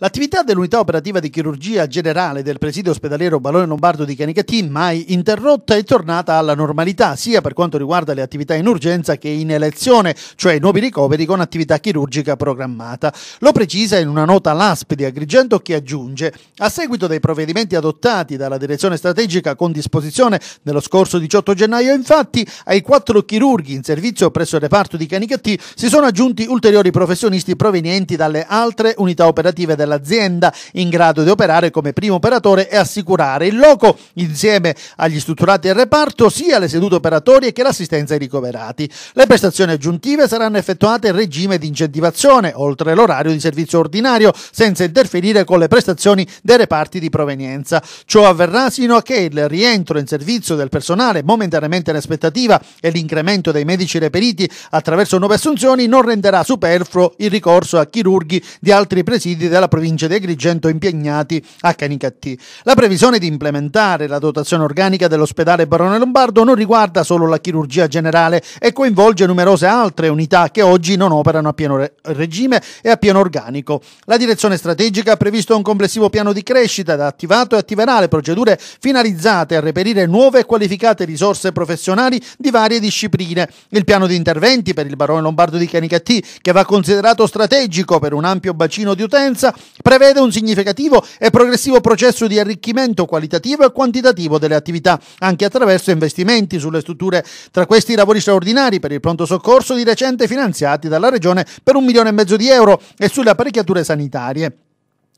L'attività dell'unità operativa di chirurgia generale del presidio ospedaliero Balone Lombardo di Canicatin, mai interrotta, è tornata alla normalità, sia per quanto riguarda le attività in urgenza che in elezione, cioè i nuovi ricoveri con attività chirurgica programmata. Lo precisa in una nota l'ASP di Agrigento che aggiunge, a seguito dei provvedimenti adottati dalla direzione strategica con disposizione nello scorso 18 gennaio, infatti, ai quattro chirurghi in servizio presso il reparto di Canicatin si sono aggiunti ulteriori professionisti provenienti dalle altre unità operative della dell'azienda in grado di operare come primo operatore e assicurare il loco insieme agli strutturati del reparto sia le sedute operatorie che l'assistenza ai ricoverati. Le prestazioni aggiuntive saranno effettuate in regime di incentivazione oltre l'orario di servizio ordinario senza interferire con le prestazioni dei reparti di provenienza. Ciò avverrà sino a che il rientro in servizio del personale momentaneamente in aspettativa e l'incremento dei medici reperiti attraverso nuove assunzioni non renderà superfluo il ricorso a chirurghi di altri presidi della provincia provincia di Agrigento impegnati a Canicattì. La previsione di implementare la dotazione organica dell'ospedale Barone Lombardo non riguarda solo la chirurgia generale e coinvolge numerose altre unità che oggi non operano a pieno regime e a pieno organico. La direzione strategica ha previsto un complessivo piano di crescita da attivato e attiverà le procedure finalizzate a reperire nuove e qualificate risorse professionali di varie discipline. Il piano di interventi per il Barone Lombardo di Canicattì, che va considerato strategico per un ampio bacino di utenza, prevede un significativo e progressivo processo di arricchimento qualitativo e quantitativo delle attività, anche attraverso investimenti sulle strutture. Tra questi i lavori straordinari per il pronto soccorso di recente finanziati dalla Regione per un milione e mezzo di euro e sulle apparecchiature sanitarie.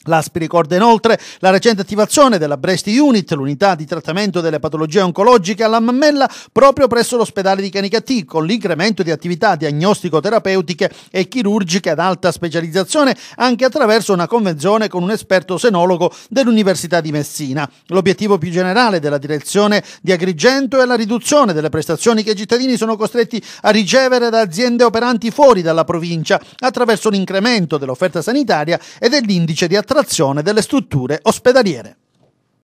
L'ASPI ricorda inoltre la recente attivazione della Breast Unit, l'unità di trattamento delle patologie oncologiche alla mammella, proprio presso l'ospedale di Canicattì, con l'incremento di attività diagnostico-terapeutiche e chirurgiche ad alta specializzazione, anche attraverso una convenzione con un esperto senologo dell'Università di Messina. L'obiettivo più generale della direzione di Agrigento è la riduzione delle prestazioni che i cittadini sono costretti a ricevere da aziende operanti fuori dalla provincia, attraverso l'incremento dell'offerta sanitaria e dell'indice di attività trazione delle strutture ospedaliere.